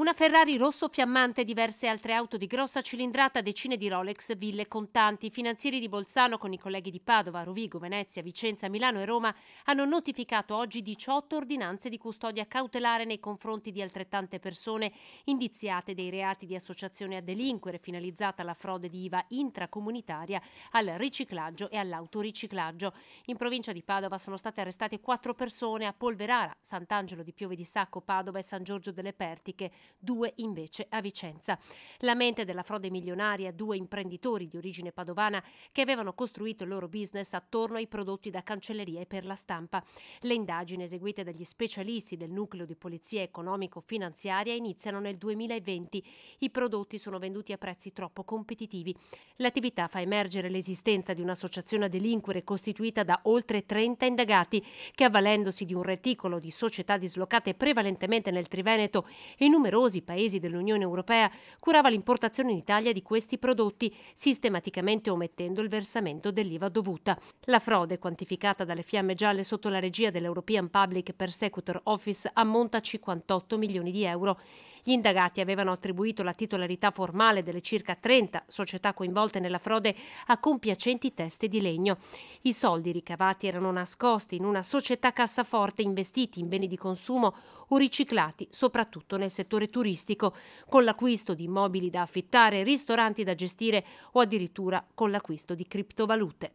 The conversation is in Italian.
Una Ferrari rosso fiammante, diverse altre auto di grossa cilindrata, decine di Rolex, ville contanti. Finanzieri di Bolzano con i colleghi di Padova, Rovigo, Venezia, Vicenza, Milano e Roma hanno notificato oggi 18 ordinanze di custodia cautelare nei confronti di altrettante persone indiziate dei reati di associazione a delinquere finalizzata alla frode di IVA intracomunitaria, al riciclaggio e all'autoriciclaggio. In provincia di Padova sono state arrestate quattro persone a Polverara, Sant'Angelo di Piove di Sacco, Padova e San Giorgio delle Pertiche due invece a Vicenza. La mente della frode milionaria, due imprenditori di origine padovana che avevano costruito il loro business attorno ai prodotti da cancelleria e per la stampa. Le indagini eseguite dagli specialisti del nucleo di polizia economico-finanziaria iniziano nel 2020. I prodotti sono venduti a prezzi troppo competitivi. L'attività fa emergere l'esistenza di un'associazione a delinquere costituita da oltre 30 indagati che avvalendosi di un reticolo di società dislocate prevalentemente nel Triveneto e numerosi numerosi paesi dell'Unione Europea curava l'importazione in Italia di questi prodotti, sistematicamente omettendo il versamento dell'IVA dovuta. La frode, quantificata dalle fiamme gialle sotto la regia dell'European Public Persecutor Office, ammonta a 58 milioni di euro. Gli indagati avevano attribuito la titolarità formale delle circa 30 società coinvolte nella frode a compiacenti teste di legno. I soldi ricavati erano nascosti in una società cassaforte investiti in beni di consumo o riciclati soprattutto nel settore turistico, con l'acquisto di immobili da affittare, ristoranti da gestire o addirittura con l'acquisto di criptovalute.